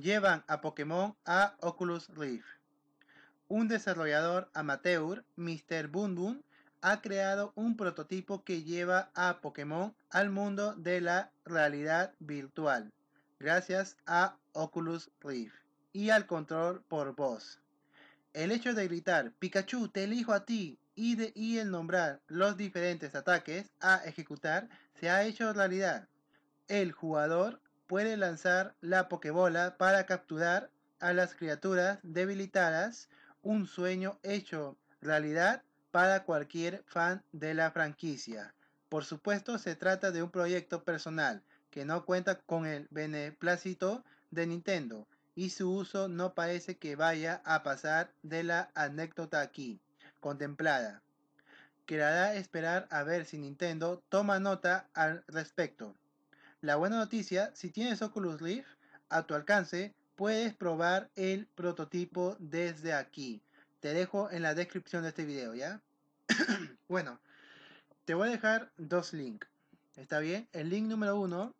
llevan a Pokémon a Oculus Rift. Un desarrollador amateur, Mr. Boom Boom, ha creado un prototipo que lleva a Pokémon al mundo de la realidad virtual, gracias a Oculus Rift y al control por voz. El hecho de gritar Pikachu, te elijo a ti y, de, y el nombrar los diferentes ataques a ejecutar se ha hecho realidad. El jugador puede lanzar la pokebola para capturar a las criaturas debilitadas, un sueño hecho realidad para cualquier fan de la franquicia. Por supuesto, se trata de un proyecto personal que no cuenta con el beneplácito de Nintendo y su uso no parece que vaya a pasar de la anécdota aquí contemplada. Quedará esperar a ver si Nintendo toma nota al respecto. La buena noticia, si tienes Oculus Rift a tu alcance, puedes probar el prototipo desde aquí. Te dejo en la descripción de este video, ¿ya? bueno, te voy a dejar dos links. ¿Está bien? El link número uno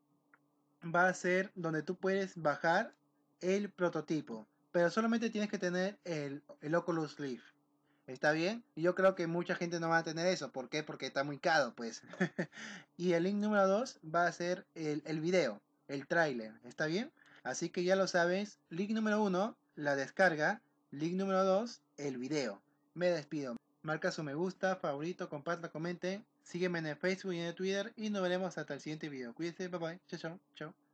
va a ser donde tú puedes bajar el prototipo. Pero solamente tienes que tener el, Oculus Rift. ¿Está bien? Y yo creo que mucha gente no va a tener eso. ¿Por qué? Porque está muy caro, pues. y el link número 2 va a ser el, el video, el tráiler. ¿Está bien? Así que ya lo sabes. Link número 1, la descarga. Link número 2, el video. Me despido. Marca su me gusta, favorito, comparta, comente. Sígueme en el Facebook y en el Twitter. Y nos veremos hasta el siguiente video. Cuídense, bye bye. chao. chao.